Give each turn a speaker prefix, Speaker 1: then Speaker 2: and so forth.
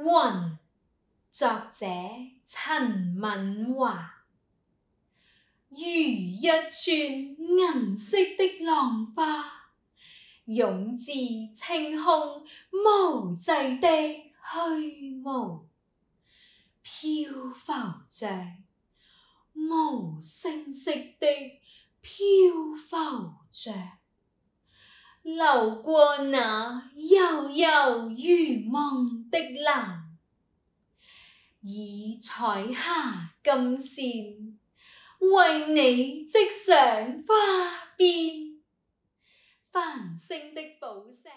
Speaker 1: 云，作者陈敏华，如一串银色的浪花，涌至清空，无际的虚无，漂浮着，无声息的漂浮着，流过那。游如梦的蓝，以彩霞金线为你织上花边，繁星的宝石。